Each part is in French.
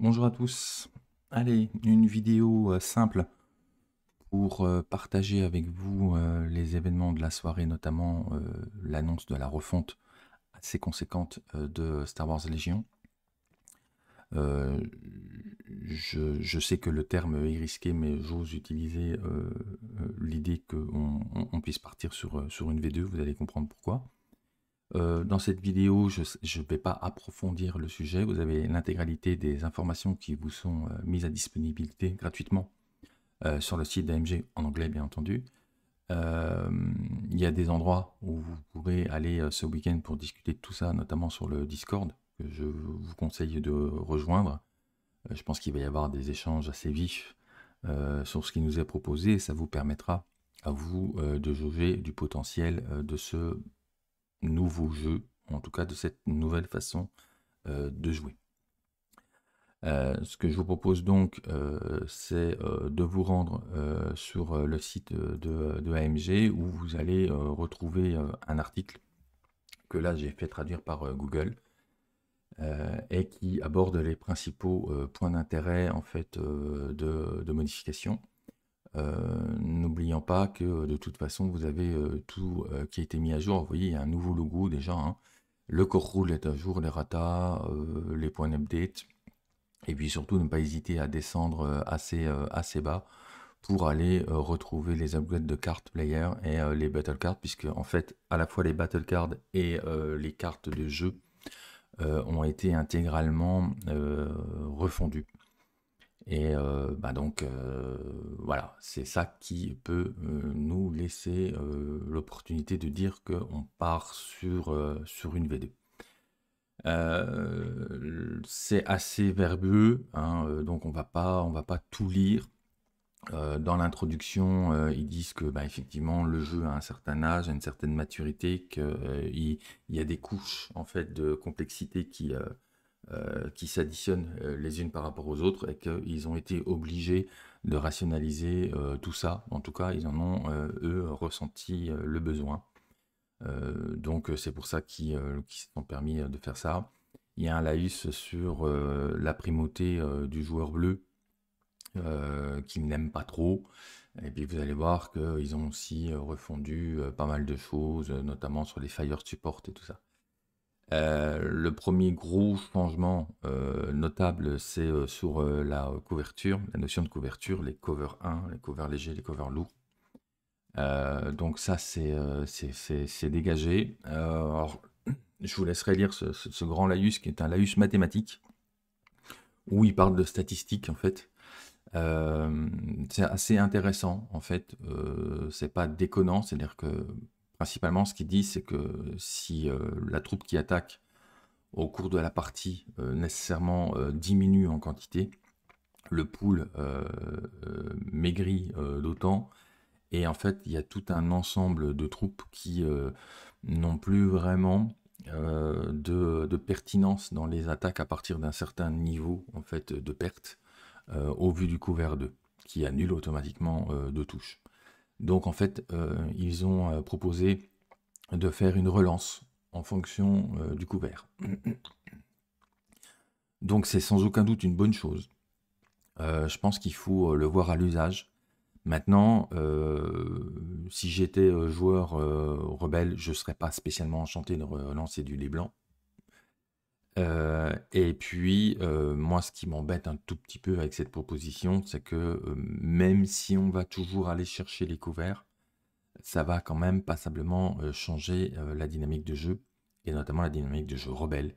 Bonjour à tous. Allez, une vidéo euh, simple pour euh, partager avec vous euh, les événements de la soirée, notamment l'annonce de la refonte assez conséquente de Star Wars Légion. je, sais que le terme est risqué, mais j'ose utiliser l'idée qu'on puisse partir sur, sur une V2, vous allez comprendre pourquoi. Euh, dans cette vidéo, je ne vais pas approfondir le sujet. Vous avez l'intégralité des informations qui vous sont euh, mises à disponibilité gratuitement euh, sur le site d'AMG, en anglais bien entendu. Il y a des endroits où vous pourrez aller ce week-end pour discuter de tout ça, notamment sur le Discord, que je vous conseille de rejoindre. je pense qu'il va y avoir des échanges assez vifs sur ce qui nous est proposé. ça vous permettra à vous de jauger du potentiel de ce nouveau jeu, en tout cas de cette nouvelle façon euh, de jouer. Euh, ce que je vous propose donc, euh, c'est de vous rendre sur le site de, AMG où vous allez retrouver un article que là j'ai fait traduire par Google et qui aborde les principaux points d'intérêt en fait de, de modification euh, n'oublions pas que euh, de toute façon, vous avez euh, tout qui a été mis à jour. Vous voyez, il y a un nouveau logo déjà. Hein. Le corps rule est à jour, les ratas, les points d'update. Et puis surtout, ne pas hésiter à descendre assez, assez bas pour aller retrouver les upgrades de cartes player et les battle cards, puisque en fait, à la fois les battle cards et les cartes de jeu ont été intégralement refondues. Et euh, bah donc euh, voilà, c'est ça qui peut euh, nous laisser l'opportunité de dire qu'on part sur, sur une V2. c'est assez verbeux, hein, donc on ne va pas tout lire. dans l'introduction, ils disent que bah, effectivement le jeu a un certain âge, une certaine maturité, qu'il y a des couches en fait de complexité qui euh, qui s'additionnent euh, les unes par rapport aux autres et qu'ils ont été obligés de rationaliser euh, tout ça. En tout cas, ils en ont, eux, ressenti le besoin. donc c'est pour ça qu'ils ont se sont permis de faire ça. Il y a un laïus sur la primauté du joueur bleu euh, qu'ils n'aiment pas trop. Et puis vous allez voir qu'ils ont aussi refondu pas mal de choses, notamment sur les fire support et tout ça. Euh, le premier gros changement euh, notable, c'est euh, sur la couverture, la notion de couverture, les covers 1, les covers légers, les covers lourds. donc ça, c'est dégagé. je vous laisserai lire ce, grand laïus qui est un laïus mathématique, où il parle de statistiques en fait. c'est assez intéressant en fait, c'est pas déconnant, c'est-à-dire que Principalement, ce qu'il dit, c'est que si euh, la troupe qui attaque au cours de la partie euh, nécessairement euh, diminue en quantité, le pool maigrit d'autant. Et en fait, il y a tout un ensemble de troupes qui n'ont plus vraiment de, pertinence dans les attaques à partir d'un certain niveau en fait, de perte au vu du couvert 2, qui annule automatiquement de touches. Donc en fait, euh, ils ont euh, proposé de faire une relance en fonction euh, du couvert. Donc c'est sans aucun doute une bonne chose. je pense qu'il faut le voir à l'usage. Maintenant, si j'étais joueur rebelle, je ne serais pas spécialement enchanté de relancer du lait blanc. Euh, et puis, euh, moi, ce qui m'embête un tout petit peu avec cette proposition, c'est que euh, même si on va toujours aller chercher les couverts, ça va quand même passablement changer la dynamique de jeu, et notamment la dynamique de jeu rebelle,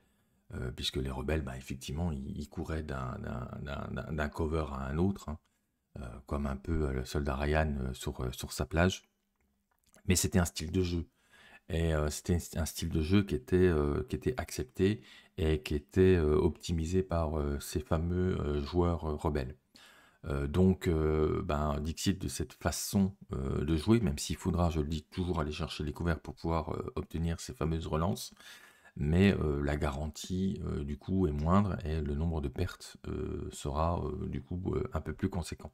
puisque les rebelles, bah, effectivement, ils, couraient d'un cover à un autre, hein. comme un peu le soldat Ryan sur sa plage. Mais c'était un style de jeu. Et euh, c'était un style de jeu qui était, euh, qui était accepté et qui était euh, optimisé par ces fameux joueurs rebelles. donc, ben, Dixit, de cette façon de jouer, même s'il faudra, je le dis, toujours aller chercher les couverts pour pouvoir obtenir ces fameuses relances, mais la garantie, du coup, est moindre et le nombre de pertes sera, du coup, un peu plus conséquent.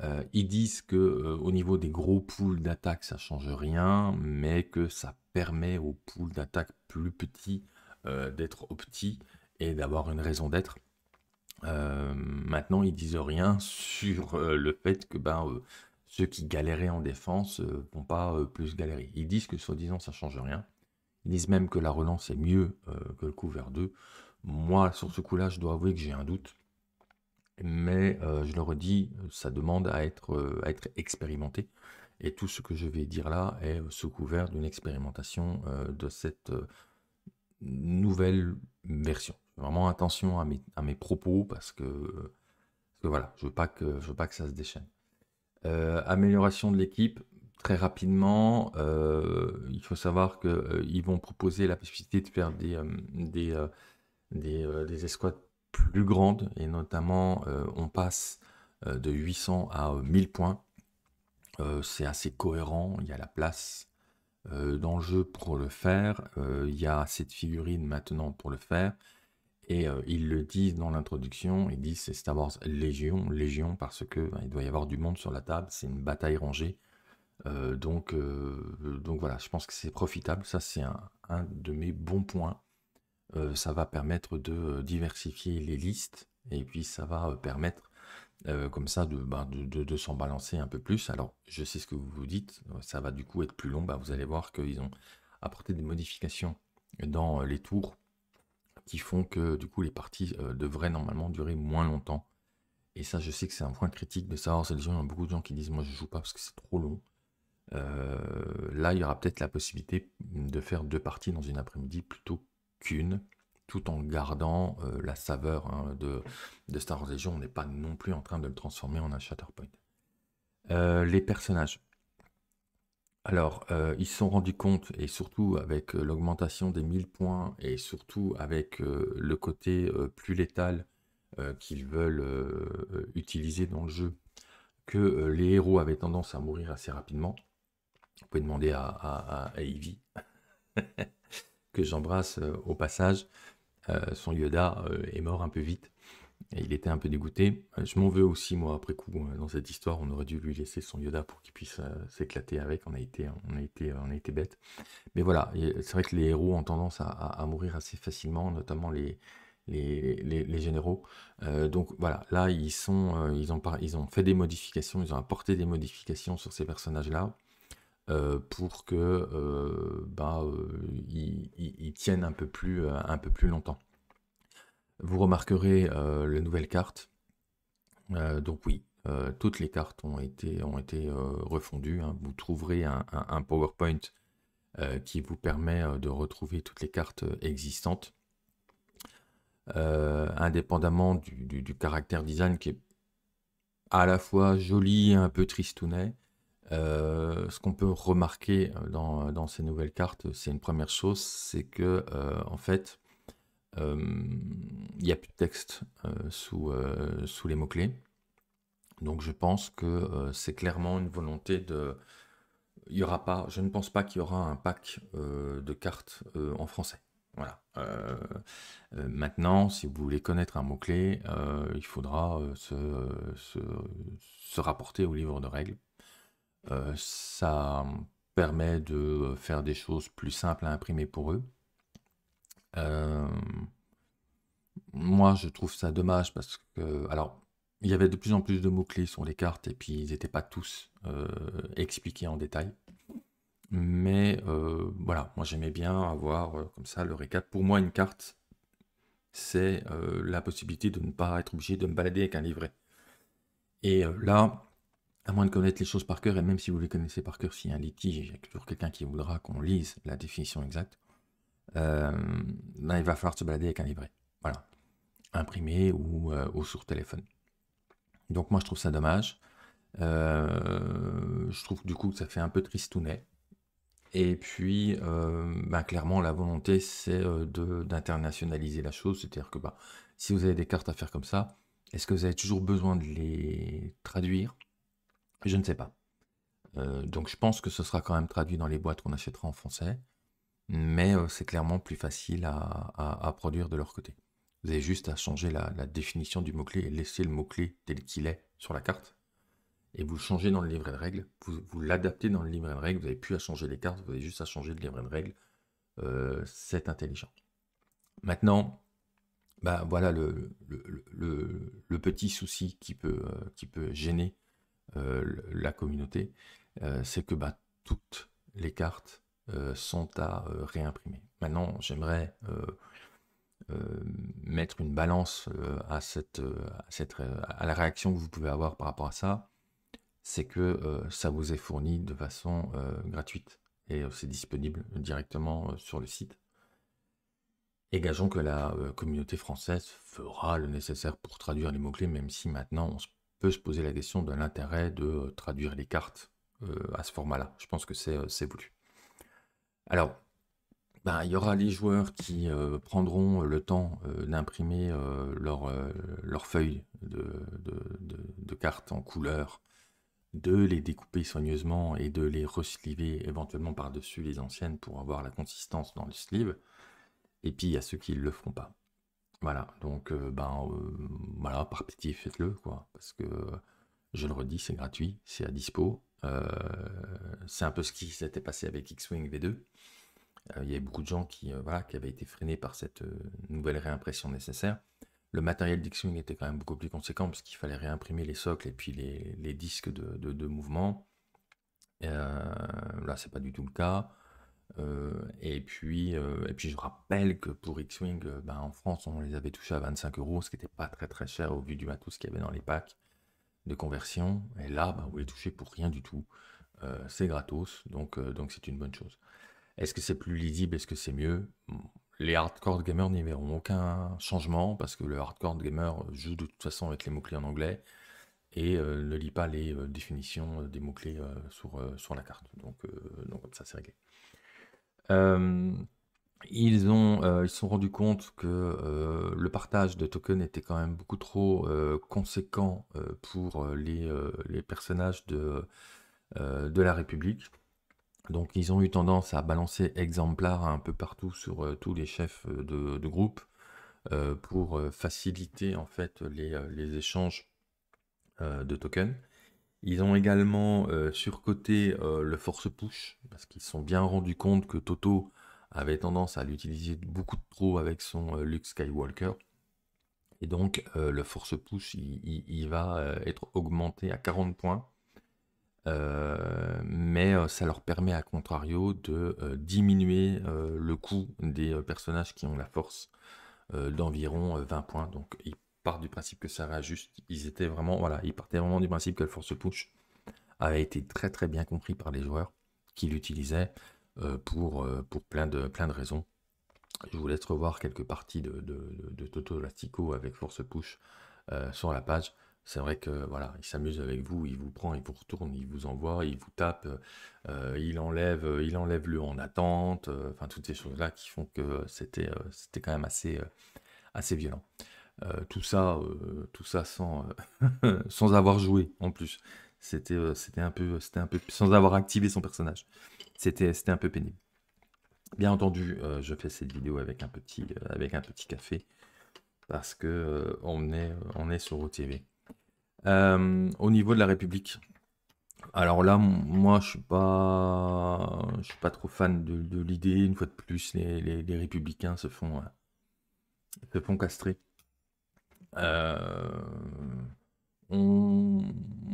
Euh, ils disent que euh, au niveau des gros poules d'attaque, ça change rien, mais que ça permet aux pools d'attaque plus petits euh, d'être opti et d'avoir une raison d'être. maintenant, ils disent rien sur le fait que ben, ceux qui galéraient en défense ne vont pas plus galérer. Ils disent que soi-disant ça change rien. Ils disent même que la relance est mieux que le couvert 2. Moi, sur ce coup-là, je dois avouer que j'ai un doute mais euh, je le redis, ça demande à être, euh, à être, expérimenté. Et tout ce que je vais dire là est sous couvert d'une expérimentation euh, de cette nouvelle version. Vraiment attention à mes, à mes propos parce que, voilà, je veux pas que je veux pas que ça se déchaîne. amélioration de l'équipe très rapidement. il faut savoir qu'ils vont proposer la possibilité de faire des, des, des, des escouades plus grande et notamment euh, on passe euh, de 800 à 1000 euh, points. c'est assez cohérent, il y a la place dans le jeu pour le faire, il y a cette figurine maintenant pour le faire, et ils le disent dans l'introduction, ils disent c'est Star Wars Légion, Légion parce que ben, il doit y avoir du monde sur la table, c'est une bataille rangée, donc, donc voilà, je pense que c'est profitable. Ça, c'est un, de mes bons points euh, ça va permettre de euh, diversifier les listes et puis ça va euh, permettre comme ça ben, de, s'en balancer un peu plus. Alors, je sais ce que vous vous dites, ça va du coup être plus long. Ben, vous allez voir qu'ils ont apporté des modifications dans les tours qui font que du coup les parties devraient normalement durer moins longtemps. Et ça, je sais que c'est un point critique de savoir. C'est les il y a beaucoup de gens qui disent Moi, je joue pas parce que c'est trop long. là, il y aura peut-être la possibilité de faire deux parties dans une après-midi plutôt tout en gardant euh, la saveur hein, de, de, Star Wars Legion. On n'est pas non plus en train de le transformer en un Shatterpoint. Euh, les personnages. Alors, euh, ils se sont rendus compte, et surtout avec l'augmentation des 1000 points, et surtout avec le côté plus létal qu'ils veulent utiliser dans le jeu, que les héros avaient tendance à mourir assez rapidement. Vous pouvez demander à, à, à Ivy. que j'embrasse euh, au passage. Euh, son Yoda euh, est mort un peu vite. Et il était un peu dégoûté. Je m'en veux aussi, moi, après coup, dans cette histoire. On aurait dû lui laisser son Yoda pour qu'il puisse s'éclater avec. On a été, on a été, on a été bête. Mais voilà, c'est vrai que les héros ont tendance à, mourir assez facilement, notamment les, généraux. donc voilà, là, ils, sont, ils, ont, ils ont fait des modifications, ils ont apporté des modifications sur ces personnages-là. Euh, pour que euh, bah, euh, ils, tiennent un peu plus, un peu plus longtemps. Vous remarquerez la nouvelle carte. donc oui, toutes les cartes ont été, ont été refondues. Hein. Vous trouverez un, PowerPoint qui vous permet de retrouver toutes les cartes existantes. indépendamment du, du, caractère design qui est à la fois joli et un peu tristounet, euh, ce qu'on peut remarquer euh, euh, dans, ces nouvelles cartes, c'est une première chose, c'est que en fait, il n'y a plus de texte sous, les mots-clés. Donc je pense que c'est clairement une volonté de. Il y aura pas, je ne pense pas qu'il y aura un pack de cartes en français. Voilà. maintenant, si vous voulez connaître un mot-clé, il faudra se, rapporter au livre de règles, euh, ça permet de faire des choses plus simples à imprimer pour eux. Euh, moi, je trouve ça dommage parce que, alors, il y avait de plus en plus de mots-clés sur les cartes et puis ils n'étaient pas tous euh, expliqués en détail. Mais voilà, moi j'aimais bien avoir comme ça le récap. Pour moi, une carte, c'est la possibilité de ne pas être obligé de me balader avec un livret. Et là, à moins de connaître les choses par cœur, et même si vous les connaissez par cœur, s'il y a un litige, il y a toujours quelqu'un qui voudra qu'on lise la définition exacte, là, euh, ben, il va falloir se balader avec un livret. Voilà. Imprimé ou, au euh, sur téléphone. Donc moi, je trouve ça dommage. Euh, je trouve du coup que ça fait un peu tristounet. Et puis, ben, clairement, la volonté, c'est d'internationaliser la chose. C'est-à-dire que ben, si vous avez des cartes à faire comme ça, est-ce que vous avez toujours besoin de les traduire je ne sais pas. Euh, donc je pense que ce sera quand même traduit dans les boîtes qu'on achètera en français, mais euh, c'est clairement plus facile à, produire de leur côté. Vous avez juste à changer la, définition du mot-clé et laisser le mot-clé tel qu'il est sur la carte, et vous le changez dans le livret de règles, vous, l'adaptez dans le livret de règles, vous n'avez plus à changer les cartes, vous avez juste à changer le livret de règles, euh, c'est intelligent. Maintenant, bah, voilà le, petit souci qui peut gêner euh, la communauté, euh, c'est que bah, toutes les cartes euh, sont à réimprimer. Maintenant, j'aimerais mettre une balance à, cette, à, la réaction que vous pouvez avoir par rapport à ça, c'est que ça vous est fourni de façon gratuite et c'est disponible directement sur le site. Et gageons que la communauté française fera le nécessaire pour traduire les mots-clés, même si maintenant on se peut se poser la question de l'intérêt de euh, traduire les cartes euh, à ce format-là. Je pense que c'est euh, voulu. Alors, ben, il y aura les joueurs qui prendront le temps d'imprimer leur, leur, feuille de, cartes en couleur, de les découper soigneusement et de les resliver éventuellement par-dessus les anciennes pour avoir la consistance dans le sleeve. Et puis il y a ceux qui ne le feront pas. Voilà, donc euh, ben euh, voilà, par pitié, faites-le, quoi. Parce que je le redis, c'est gratuit, c'est à dispo. Euh, c'est un peu ce qui s'était passé avec X-Wing V2. il y avait beaucoup de gens qui, avaient été freinés par cette nouvelle réimpression nécessaire. Le matériel d'X-Wing était quand même beaucoup plus conséquent parce qu'il fallait réimprimer les socles et puis les, disques de, de, de mouvement. là, c'est pas du tout le cas. Euh, et, puis, euh, et puis je rappelle que pour X-Wing, euh, ben, en France, on les avait touchés à 25 euros, ce qui n'était pas très très cher au vu du matos qu'il y avait dans les packs de conversion. Et là, ben, vous les touchez pour rien du tout. c'est gratos, donc donc c'est une bonne chose. Est-ce que c'est plus lisible Est-ce que c'est mieux hmm, Les hardcore gamers n'y verront aucun changement parce que le hardcore gamer joue de toute façon avec les mots-clés en anglais et ne lit pas les définitions des mots-clés sur, sur la carte. Donc, donc ça, c'est réglé ils, ont, euh, ils se sont rendus compte que euh, le partage de tokens était quand même beaucoup trop euh, conséquent pour les, personnages de, de la République. Donc ils ont eu tendance à balancer exemplaires un peu partout sur tous les chefs de, groupe pour faciliter en fait les, échanges de tokens. Ils ont également euh, surcoté euh, le force push, parce qu'ils se sont bien rendus compte que Toto avait tendance à l'utiliser beaucoup trop avec son Lux euh, Luke Skywalker. Et donc le force push, il, va être augmenté à 40 points. mais ça leur permet à contrario de diminuer le coût des personnages qui ont la force d'environ 20 points. Donc ils principe que ça rajuste ils étaient vraiment, voilà, ils partaient vraiment du principe que le force push avait été très très bien compris par les joueurs qui l'utilisaient euh, pour, euh, pour plein, de, plein de raisons. Je vous laisse revoir quelques parties de, de, de Toto Lastico avec force push euh, sur la page. C'est vrai que voilà, il s'amuse avec vous, il vous prend, il vous retourne, il vous envoie, il vous tape, il enlève, il enlève le en attente, enfin toutes ces choses-là qui font que c'était, c'était quand même assez, assez violent. Euh, tout ça, euh, tout ça sans, euh, sans avoir joué en plus. C'était un, peu, un peu. Sans avoir activé son personnage. C'était un peu pénible. Bien entendu, je fais cette vidéo avec un petit, avec un petit café. Parce que on, est, on est sur OTV. au niveau de la République. Alors là, moi, je suis pas, je suis pas trop fan de, l'idée. Une fois de plus, les, les, républicains se font, se font castrer. Euh, on,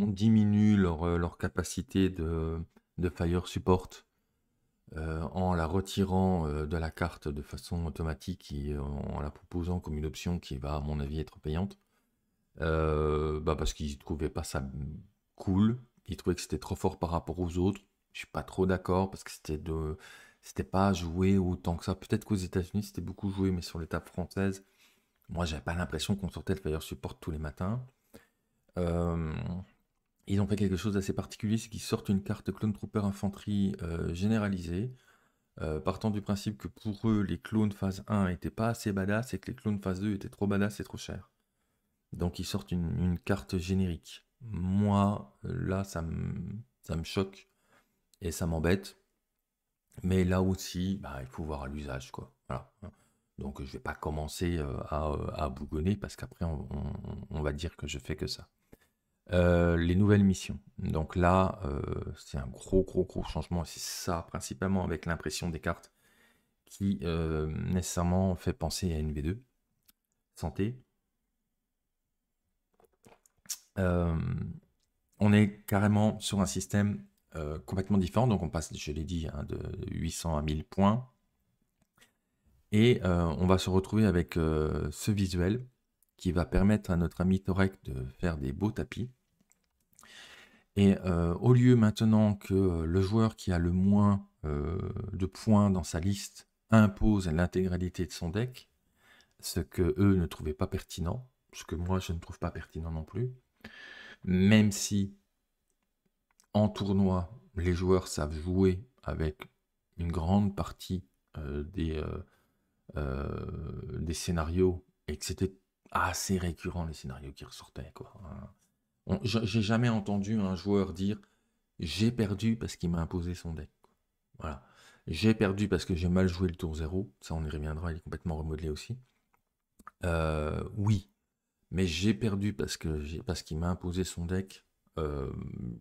diminue leur, euh, leur capacité de, de, fire support euh, en la retirant de la carte de façon automatique et en, la proposant comme une option qui va, à mon avis, être payante. bah parce qu'ils ne trouvaient pas ça cool, ils trouvaient que c'était trop fort par rapport aux autres. Je suis pas trop d'accord parce que c'était de. C'était pas joué autant que ça. Peut-être qu'aux États-Unis c'était beaucoup joué, mais sur l'étape française, moi, j'avais pas l'impression qu'on sortait le Fire Support tous les matins. Euh, ils ont fait quelque chose d'assez particulier, c'est qu'ils sortent une carte Clone Trooper Infanterie euh, généralisée, euh, partant du principe que pour eux, les clones phase 1 n'étaient pas assez badass et que les clones phase 2 étaient trop badass et trop chers. Donc ils sortent une, carte générique. Moi, là, ça me, ça me choque et ça m'embête. Mais là aussi, bah, il faut voir à l'usage, quoi. Voilà. Donc je ne vais pas commencer euh, euh, à, bougonner parce qu'après on, va dire que je fais que ça. Euh, les nouvelles missions. Donc là, c'est un gros, gros, gros changement. C'est ça, principalement avec l'impression des cartes, qui nécessairement fait penser à une v 2 Santé. on est carrément sur un système complètement différent. Donc on passe, je l'ai dit, hein, de 800 à 1000 points. Et euh, on va se retrouver avec euh, ce visuel qui va permettre à notre ami Torek de faire des beaux tapis. Et euh, au lieu maintenant que le joueur qui a le moins de points dans sa liste impose l'intégralité de son deck, ce que eux ne trouvaient pas pertinent, ce que moi je ne trouve pas pertinent non plus, même si en tournoi les joueurs savent jouer avec une grande partie des euh, des scénarios et que c'était assez récurrent les scénarios qui ressortaient. Quoi. Hein. J'ai jamais entendu un joueur dire j'ai perdu parce qu'il m'a imposé son deck. Voilà. J'ai perdu parce que j'ai mal joué le tour 0. Ça, on y reviendra, il est complètement remodelé aussi. Euh, oui. Mais j'ai perdu parce que parce qu'il m'a imposé son deck. Euh,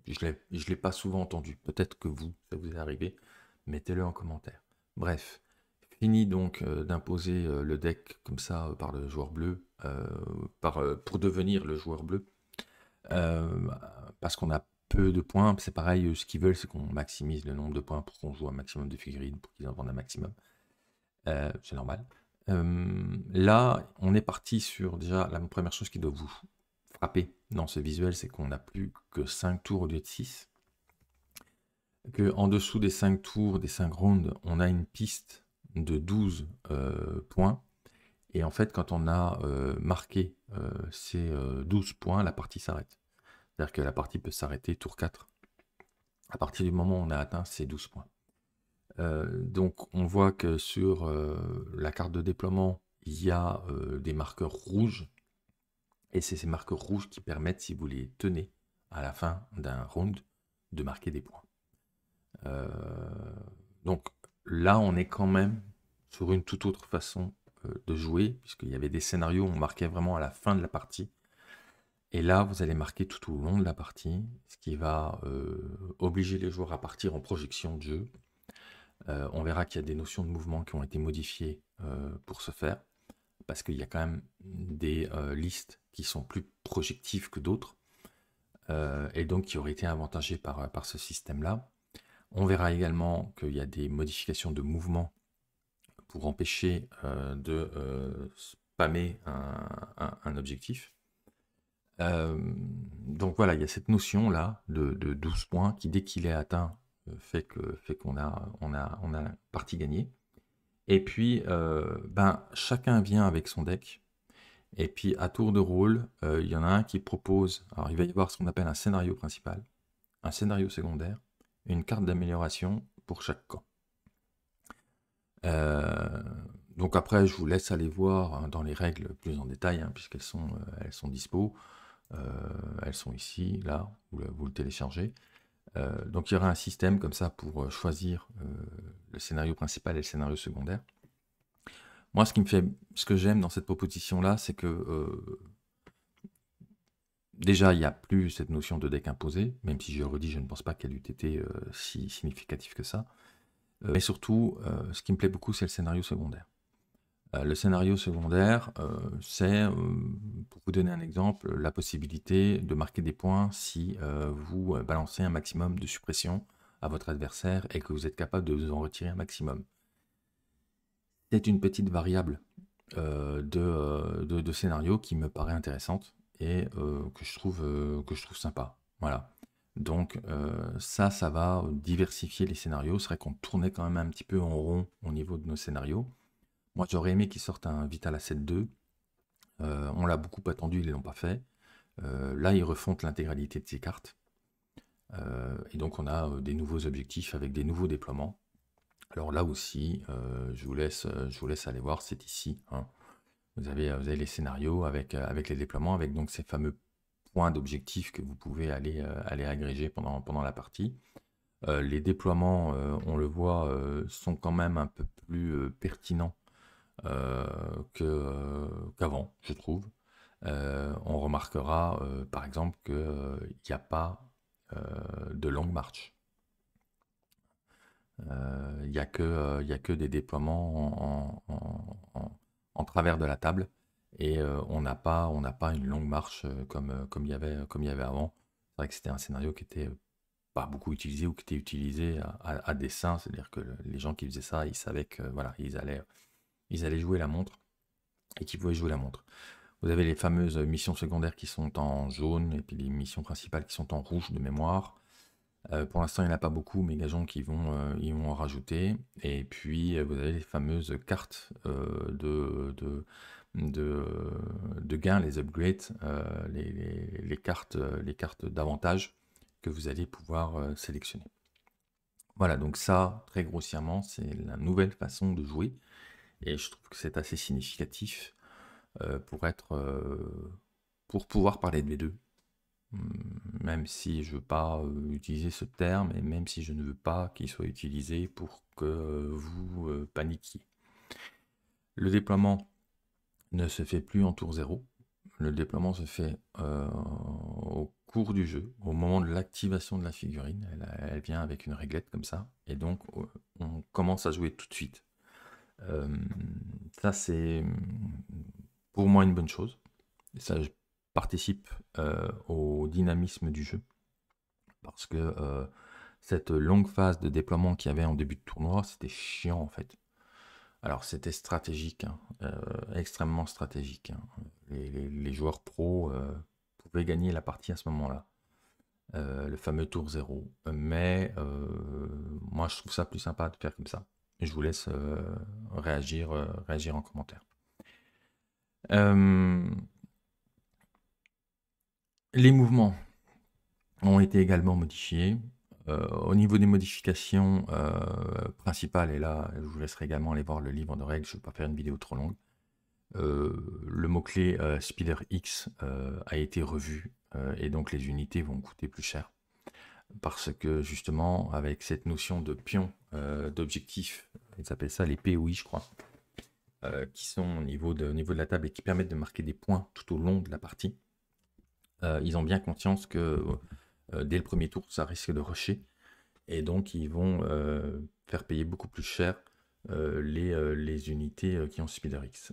je ne l'ai pas souvent entendu. Peut-être que vous, ça vous est arrivé. Mettez-le en commentaire. Bref. Fini donc euh, d'imposer euh, le deck comme ça euh, par le joueur bleu, pour devenir le joueur bleu. parce qu'on a peu de points. C'est pareil, ce qu'ils veulent, c'est qu'on maximise le nombre de points pour qu'on joue un maximum de figurines, pour qu'ils en vendent un maximum. c'est normal. là, on est parti sur déjà la première chose qui doit vous frapper dans ce visuel, c'est qu'on n'a plus que 5 tours au lieu de 6. Que en dessous des 5 tours, des 5 rounds, on a une piste de 12 euh, points. Et en fait, quand on a euh, marqué euh, ces 12 points, la partie s'arrête. C'est-à-dire que la partie peut s'arrêter tour 4, à partir du moment où on a atteint ces 12 points. donc on voit que sur la carte de déploiement, il y a des marqueurs rouges. Et c'est ces marqueurs rouges qui permettent, si vous les tenez à la fin d'un round, de marquer des points. donc, là, on est quand même sur une toute autre façon euh, de jouer, puisqu'il y avait des scénarios où on marquait vraiment à la fin de la partie. Et là, vous allez marquer tout au long de la partie, ce qui va euh, obliger les joueurs à partir en projection de jeu. Euh, on verra qu'il y a des notions de mouvement qui ont été modifiées pour ce faire, parce qu'il y a quand même des listes qui sont plus projectives que d'autres, et donc qui auraient été avantagées par ce système-là. On verra également qu'il y a des modifications de mouvement pour empêcher euh, de euh, spammer un, objectif. Euh, donc voilà, il y a cette notion-là de, 12 points qui, dès qu'il est atteint, fait qu'on fait a, on a, on a la partie gagnée. Et puis, ben, chacun vient avec son deck. Et puis, à tour de rôle, il y en a un qui propose. Alors, il va y avoir ce qu'on appelle un scénario principal, un scénario secondaire, carte d'amélioration pour chaque camp. Euh, donc après, je vous laisse aller voir hein, dans les règles plus en détail, hein, puisqu'elles sont, euh, elles sont dispo. Euh, elles sont ici, là, vous le, vous le téléchargez. donc il y aura un système comme ça pour choisir le scénario principal et le scénario secondaire. Moi, ce, qui me fait, ce que j'aime dans cette proposition-là, c'est que déjà, il n'y a plus cette notion de deck imposé, même si je redis, je ne pense pas qu'elle eût été euh, si significative que ça. Euh, mais surtout, euh, ce qui me plaît beaucoup, c'est le scénario secondaire. le scénario secondaire, c'est, pour vous donner un exemple, la possibilité de marquer des points si vous balancez un maximum de suppression à votre adversaire et que vous êtes capable de vous en retirer un maximum. C'est une petite variable de scénario qui me paraît intéressante et euh, que, je trouve, euh, que je trouve sympa. Voilà. Donc euh, ça, ça va diversifier les scénarios. C'est vrai qu'on tournait quand même un petit peu en rond au niveau de nos scénarios. Moi, j'aurais aimé qu'ils sortent un Vital Asset 2. on l'a beaucoup attendu, ils ne l'ont pas fait. là, ils refontent l'intégralité de ces cartes. et donc, on a des nouveaux objectifs avec des nouveaux déploiements. Alors là aussi, je vous, laisse, je, vous laisse, aller voir, c'est ici. Hein. Vous avez, euh, avez les scénarios avec, euh, avec les déploiements, avec donc ces fameux points d'objectifs que vous pouvez aller, euh, aller agréger pendant, pendant la partie. les déploiements, on le voit, sont quand même un peu plus pertinents qu'avant, je trouve. on remarquera par exemple qu'il n'y a pas de longue marche. Il n'y a, a, que des déploiements en, en travers de la table et euh, on n'a pas, on pas une longue marche euh, comme, euh, comme, il y avait, comme il y avait avant. C'est vrai que c'était un scénario qui était pas beaucoup utilisé ou qui était utilisé à, à, dessein, c'est-à-dire que les gens qui faisaient ça, ils savaient que voilà, ils allaient, ils allaient jouer la montre et qu'ils pouvaient jouer la montre. Vous avez les fameuses missions secondaires qui sont en jaune et puis les missions principales qui sont en rouge de mémoire. Euh, pour l'instant, il n'y en a pas beaucoup, mais gageons qui vont, euh, ils vont en rajouter. Et puis, euh, vous avez les fameuses cartes de, de, de, gains, les upgrades, les, cartes, les cartes d'avantage que vous allez pouvoir sélectionner. Voilà, donc ça, très grossièrement, c'est la nouvelle façon de jouer. Et je trouve que c'est assez significatif pour être pour pouvoir parler de V2 Mmh, même si je ne veux pas euh, utiliser ce terme et même si je ne veux pas qu'il soit utilisé pour que euh, vous euh, paniquiez. Le déploiement ne se fait plus en tour zéro, Le déploiement se fait au cours du jeu, au moment de l'activation de la figurine. Elle, vient avec une réglette comme ça. Et donc, on commence à jouer tout de suite. ça, c'est pour moi une bonne chose. Ça, participe euh, au dynamisme du jeu. Parce que euh, cette longue phase de déploiement qu'il y avait en début de tournoi, c'était chiant en fait. Alors c'était stratégique, hein, euh, extrêmement stratégique. Hein. Les, joueurs pros pouvaient gagner la partie à ce moment-là. le fameux tour zéro. Mais moi je trouve ça plus sympa de faire comme ça. Je vous laisse réagir, réagir en commentaire. Les mouvements ont été également modifiés. Euh, au niveau des modifications euh, principales, et là je vous laisserai également aller voir le livre de règles, je ne vais pas faire une vidéo trop longue, euh, le mot-clé Spider X a été revu et donc les unités vont coûter plus cher. Parce que justement, avec cette notion de pion d'objectif, ils appellent ça les POI, je crois, qui sont au niveau de, au niveau de la table et qui permettent de marquer des points tout au long de la partie euh, ils ont bien conscience que euh, dès le premier tour, ça risque de rusher. Et donc, ils vont euh, faire payer beaucoup plus cher les, les, unités qui ont Spider X.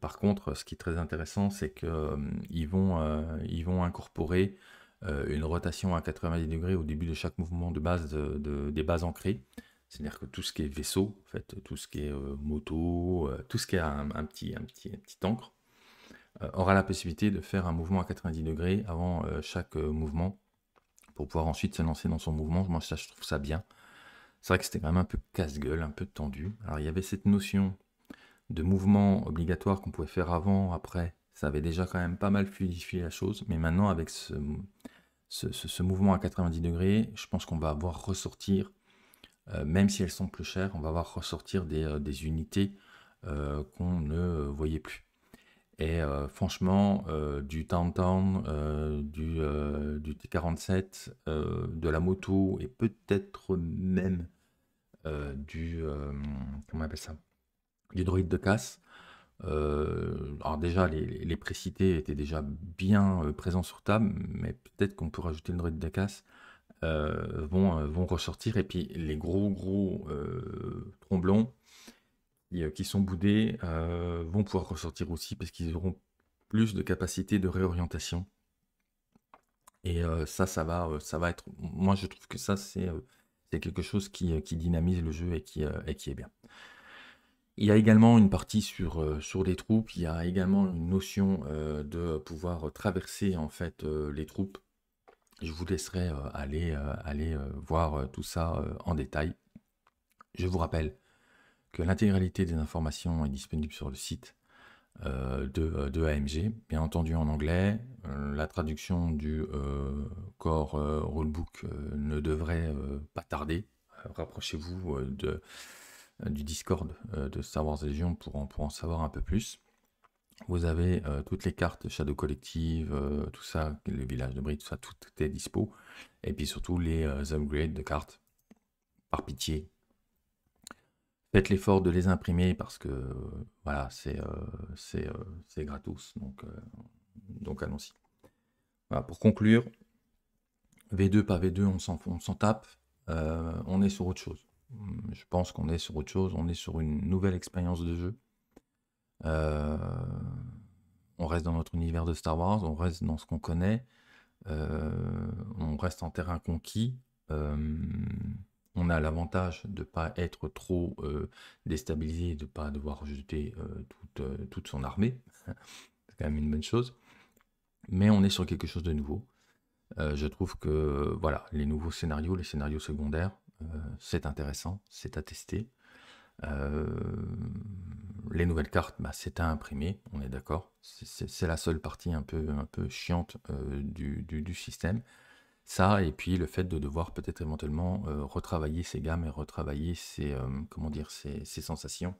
par contre, ce qui est très intéressant, c'est qu'ils vont, ils vont incorporer une rotation à 90 degrés au début de chaque mouvement de base des bases ancrées. C'est-à-dire que tout ce qui est vaisseau, fait, tout ce qui est moto, tout ce qui a un, petit, un, petit, petit ancre, euh, aura la possibilité de faire un mouvement à 90 degrés avant euh, chaque euh, mouvement pour pouvoir ensuite se lancer dans son mouvement. Moi, ça, je trouve ça bien. C'est vrai que c'était quand même un peu casse-gueule, un peu tendu. Alors, il y avait cette notion de mouvement obligatoire qu'on pouvait faire avant, après. Ça avait déjà quand même pas mal fluidifié la chose. Mais maintenant, avec ce, mouvement à 90 degrés, je pense qu'on va voir ressortir, même si elles sont plus chères, on va avoir ressortir des, unités qu'on ne voyait plus. Et euh, franchement, euh, du Downtown, euh, du, du, T47, de la moto et peut-être même du. comment ça Du droïde de casse. alors, déjà, les, précités étaient déjà bien présents sur table, mais peut-être qu'on peut rajouter le droïde de casse. vont, vont ressortir et puis les gros gros tromblons euh, qui sont boudés euh, vont pouvoir ressortir aussi parce qu'ils auront plus de capacité de réorientation. Et euh, ça, ça va, ça va être. Moi, je trouve que ça, c'est quelque chose qui, dynamise le jeu et qui, et qui est bien. Il y a également une partie sur, sur les troupes, il y a également une notion de pouvoir traverser en fait les troupes. Je vous laisserai aller, aller voir tout ça en détail. Je vous rappelle que l'intégralité des informations est disponible sur le site euh, de, euh, AMG, bien entendu en anglais. Euh, la traduction du Core Rulebook ne devrait pas tarder. Rapprochez-vous de, du Discord de Star Wars Legion pour en, savoir un peu plus. Vous avez toutes les cartes Shadow Collective, tout ça, le village de Brie, tout ça, tout est dispo. Et puis surtout les upgrades de cartes. Par pitié, faites l'effort de les imprimer parce que voilà, c'est euh, euh, c'est gratos. Donc, euh, donc allons-y. pour conclure, V2 pas V2, on s'en tape. on est sur autre chose. Hum, je pense qu'on est sur autre chose. On est sur une nouvelle expérience de jeu. on reste dans notre univers de Star Wars. On reste dans ce qu'on connaît. on reste en terrain conquis on a l'avantage de ne pas être trop euh, déstabilisé, de ne pas devoir jeter euh, euh, toute, son armée. c'est quand même une bonne chose. Mais on est sur quelque chose de nouveau. je trouve que voilà, les nouveaux scénarios, les scénarios secondaires, c'est intéressant, c'est à tester. les nouvelles cartes, bah, c'est à imprimer, on est d'accord. C'est la seule partie un peu, un peu chiante du, système ça, et puis le fait de devoir peut-être éventuellement euh, retravailler ses gammes et retravailler ses, euh, comment dire, ses, sensations.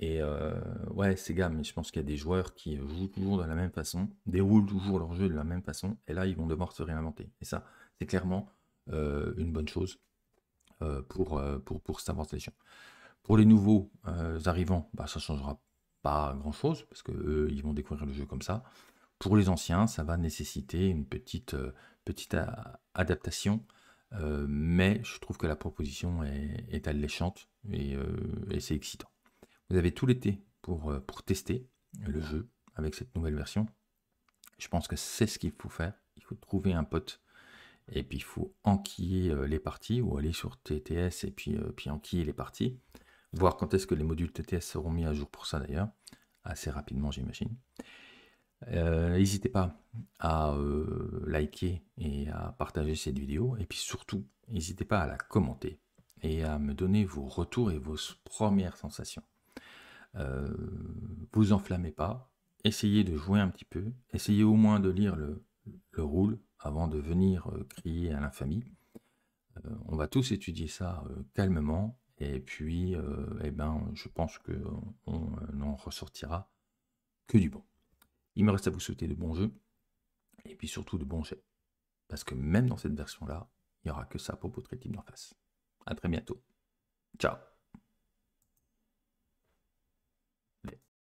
Et euh, ouais, ces gammes, je pense qu'il y a des joueurs qui jouent toujours de la même façon, déroulent toujours leur jeu de la même façon, et là, ils vont devoir se réinventer. Et ça, c'est clairement une bonne chose pour, pour, pour Star Wars Pour les nouveaux arrivants, bah, ça ne changera pas grand-chose, parce que ils vont découvrir le jeu comme ça. Pour les anciens, ça va nécessiter une petite petite adaptation, euh, mais je trouve que la proposition est, alléchante euh, et, c'est excitant. Vous avez tout l'été pour, euh, pour tester le jeu avec cette nouvelle version. Je pense que c'est ce qu'il faut faire. Il faut trouver un pote et puis il faut enquiller les parties ou aller sur TTS et puis, puis enquiller les parties. Voir quand est-ce que les modules TTS seront mis à jour pour ça d'ailleurs. Assez rapidement j'imagine. Euh, n'hésitez pas à euh, liker et à partager cette vidéo. Et puis surtout, n'hésitez pas à la commenter et à me donner vos retours et vos premières sensations. Euh, vous enflammez pas, essayez de jouer un petit peu, essayez au moins de lire le, rôle avant de venir crier à l'infamie. on va tous étudier ça calmement et puis eh ben, je pense qu'on n'en ressortira que du bon. Il me reste à vous souhaiter de bons jeux et puis surtout de bons jets. Parce que même dans cette version-là, il n'y aura que ça pour votre équipe d'en face. À très bientôt. Ciao